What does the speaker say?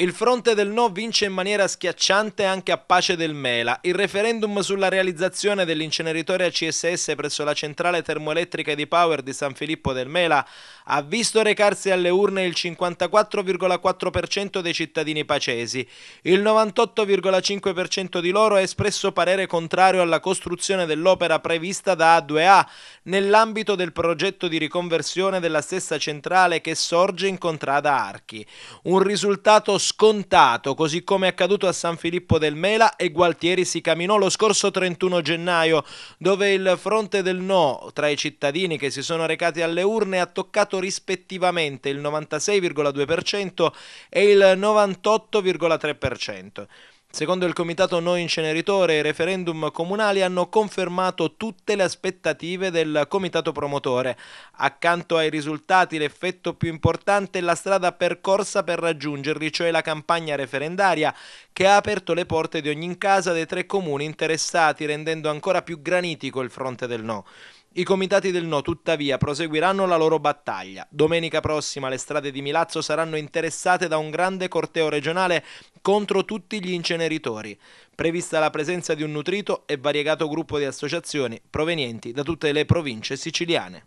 Il fronte del no vince in maniera schiacciante anche a Pace del Mela. Il referendum sulla realizzazione dell'inceneritore a CSS presso la centrale termoelettrica di Power di San Filippo del Mela ha visto recarsi alle urne il 54,4% dei cittadini pacesi. Il 98,5% di loro ha espresso parere contrario alla costruzione dell'opera prevista da A2A nell'ambito del progetto di riconversione della stessa centrale che sorge in contrada Archi. Un risultato scontato, così come è accaduto a San Filippo del Mela e Gualtieri si camminò lo scorso 31 gennaio, dove il fronte del no tra i cittadini che si sono recati alle urne ha toccato rispettivamente il 96,2% e il 98,3%. Secondo il comitato No Inceneritore, i referendum comunali hanno confermato tutte le aspettative del comitato promotore. Accanto ai risultati, l'effetto più importante è la strada percorsa per raggiungerli, cioè la campagna referendaria, che ha aperto le porte di ogni casa dei tre comuni interessati, rendendo ancora più granitico il fronte del No. I comitati del no, tuttavia, proseguiranno la loro battaglia. Domenica prossima le strade di Milazzo saranno interessate da un grande corteo regionale contro tutti gli inceneritori, prevista la presenza di un nutrito e variegato gruppo di associazioni provenienti da tutte le province siciliane.